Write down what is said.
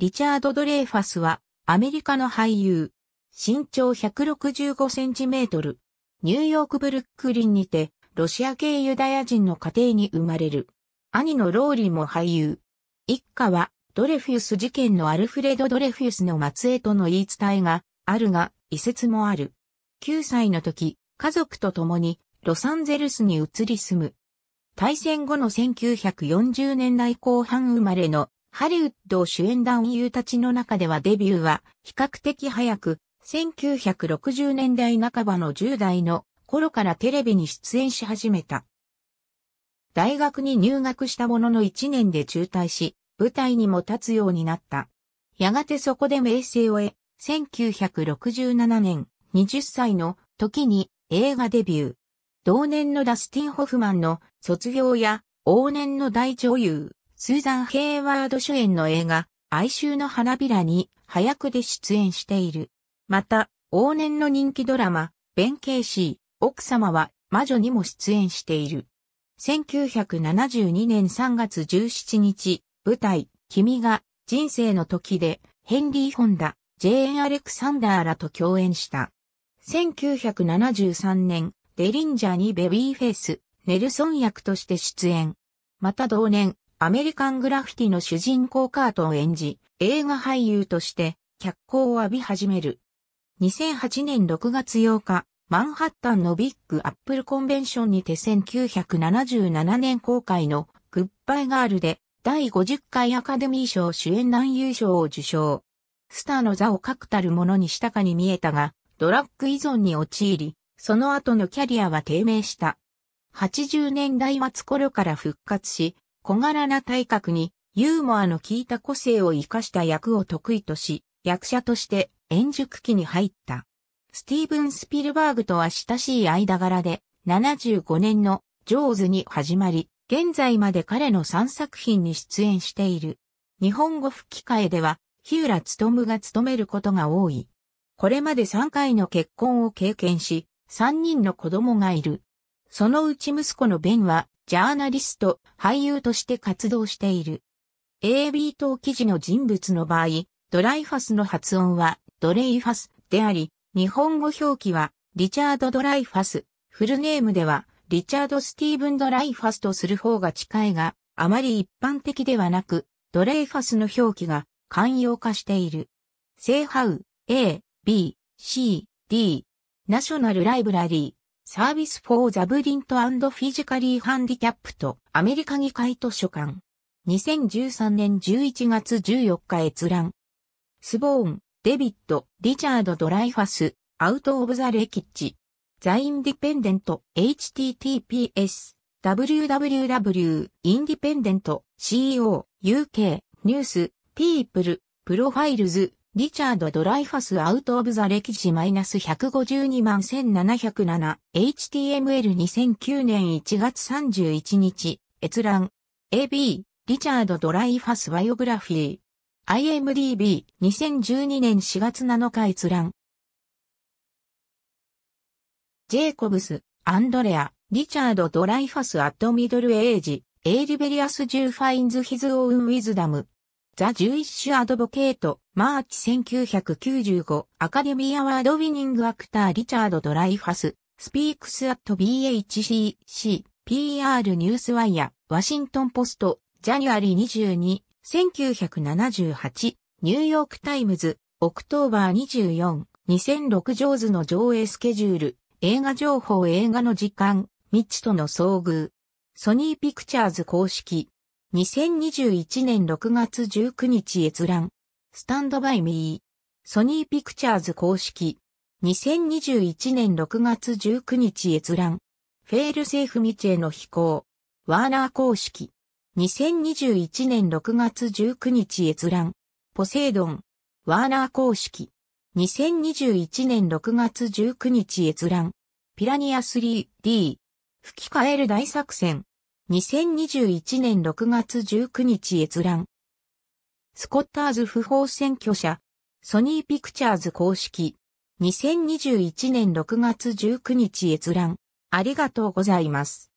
リチャード・ドレーファスは、アメリカの俳優。身長165センチメートル。ニューヨークブルックリンにて、ロシア系ユダヤ人の家庭に生まれる。兄のローリーも俳優。一家は、ドレフィウス事件のアルフレド・ドレフィウスの末裔との言い伝えがあるが、遺説もある。9歳の時、家族と共にロサンゼルスに移り住む。対戦後の1940年代後半生まれのハリウッド主演男優たちの中ではデビューは比較的早く、1960年代半ばの10代の頃からテレビに出演し始めた。大学に入学したものの1年で中退し、舞台にも立つようになった。やがてそこで名声を得、1967年20歳の時に映画デビュー。同年のダスティン・ホフマンの卒業や往年の大女優、スーザン・ヘイワード主演の映画、哀愁の花びらに早くで出演している。また、往年の人気ドラマ、ベン・ケイシー、奥様は魔女にも出演している。1972年3月17日、舞台、君が人生の時で、ヘンリー・ホンダ、ジェーン・アレクサンダーらと共演した。1973年、デリンジャーにベビーフェイス、ネルソン役として出演。また同年、アメリカングラフィティの主人公カートを演じ、映画俳優として脚光を浴び始める。2008年6月8日、マンハッタンのビッグアップルコンベンションにて1977年公開のグッバイガールで第50回アカデミー賞主演男優賞を受賞。スターの座を確たるものにしたかに見えたが、ドラッグ依存に陥り、その後のキャリアは低迷した。80年代末頃から復活し、小柄な体格にユーモアの効いた個性を生かした役を得意とし、役者として演熟期に入った。スティーブン・スピルバーグとは親しい間柄で、75年のジョーズに始まり、現在まで彼の3作品に出演している。日本語吹き替えでは、日浦務が務めることが多い。これまで3回の結婚を経験し、3人の子供がいる。そのうち息子のベンは、ジャーナリスト、俳優として活動している。AB 等記事の人物の場合、ドライファスの発音はドレイファスであり、日本語表記はリチャード・ドライファス、フルネームではリチャード・スティーブン・ドライファスとする方が近いが、あまり一般的ではなく、ドレイファスの表記が寛容化している。正ハウ、A、B、C、D、ナショナルライブラリー、Service for the b ド・ i n ジ and Physically Handicapped アメリカ議会図書館2013年11月14日閲覧スボーン、デビッド、リチャード・ドライファス、アウト・オブ・ザ・レキッチ、ザ・インディペンデント、https、www、インディペンデント、co、uk、ニュース、ピープル、プロファイルズ、リチャード・ドライファス・アウト・オブ・ザ・歴史マイナス152万 1707HTML2009 年1月31日閲覧 AB リチャード・ドライファス・バイオグラフィー IMDB2012 年4月7日閲覧ジェイコブス・アンドレア・リチャード・ドライファス・アット・ミドル・エイジ・エイリベリアス・ジュー・ファインズ・ヒズ・オウン・ウィズダムザ・ジュイッシュ・アドボケート、マーチ1995、アカデミー・アワード・ウィニング・アクター・リチャード・ドライファス、スピークス・アット・ BHCC、PR ニュースワイヤ、ワシントン・ポスト、ジャニュアリー22、1978、ニューヨーク・タイムズ、オクトーバー24、2006ジョーズの上映スケジュール、映画情報映画の時間、未知との遭遇。ソニーピクチャーズ公式、2021年6月19日閲覧。スタンドバイミー。ソニーピクチャーズ公式。2021年6月19日閲覧。フェールセーフ未知への飛行。ワーナー公式。2021年6月19日閲覧。ポセイドン。ワーナー公式。2021年6月19日閲覧。ピラニア 3D。吹き替える大作戦。2021年6月19日閲覧。スコッターズ不法選挙者、ソニーピクチャーズ公式。2021年6月19日閲覧。ありがとうございます。